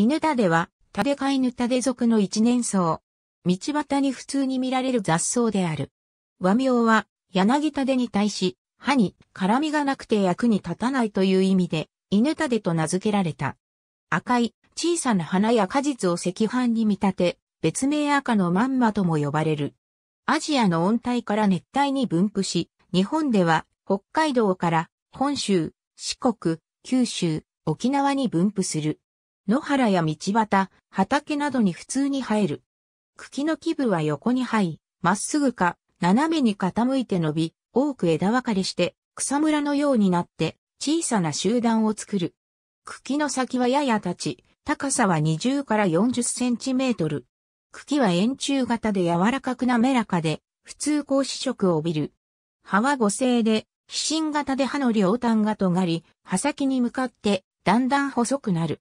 犬田では、タデい犬タデ属の一年草。道端に普通に見られる雑草である。和名は、柳タデに対し、歯に絡みがなくて役に立たないという意味で、犬タデと名付けられた。赤い、小さな花や果実を赤飯に見立て、別名赤のまんまとも呼ばれる。アジアの温帯から熱帯に分布し、日本では北海道から本州、四国、九州、沖縄に分布する。野原や道端、畑などに普通に生える。茎の基部は横に這い、まっすぐか、斜めに傾いて伸び、多く枝分かれして、草むらのようになって、小さな集団を作る。茎の先はやや立ち、高さは20から40センチメートル。茎は円柱型で柔らかく滑らかで、普通格子色を帯びる。葉は五星で、皮心型で歯の両端が尖り、刃先に向かってだんだん細くなる。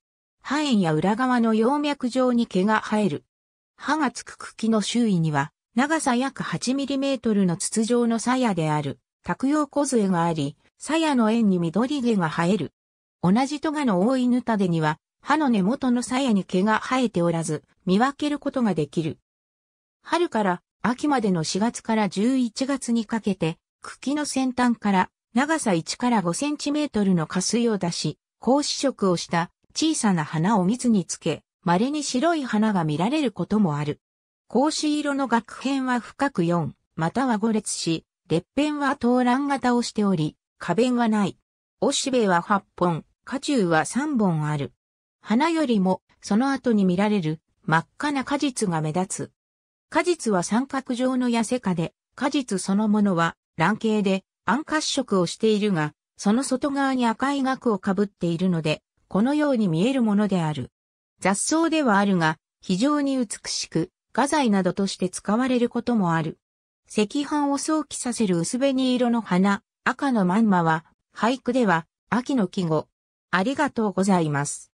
歯炎や裏側の葉脈状に毛が生える。歯がつく茎の周囲には、長さ約8トルの筒状の鞘である、卓小杖があり、鞘の縁に緑毛が生える。同じトガの多いヌタデには、歯の根元の鞘に毛が生えておらず、見分けることができる。春から秋までの4月から11月にかけて、茎の先端から長さ1から5センチメートルの下水を出し、高視色をした小さな花を蜜につけ、稀に白い花が見られることもある。格子色の額編は深く4、または5列し、列辺は東蘭型をしており、花弁はない。おしべは8本、花中は3本ある。花よりも、その後に見られる、真っ赤な果実が目立つ。果実は三角状の痩せ花で、果実そのものは卵形で暗褐色をしているが、その外側に赤い額をかぶっているので、このように見えるものである。雑草ではあるが、非常に美しく、画材などとして使われることもある。赤飯を想起させる薄紅色の花、赤のまんまは、俳句では、秋の季語。ありがとうございます。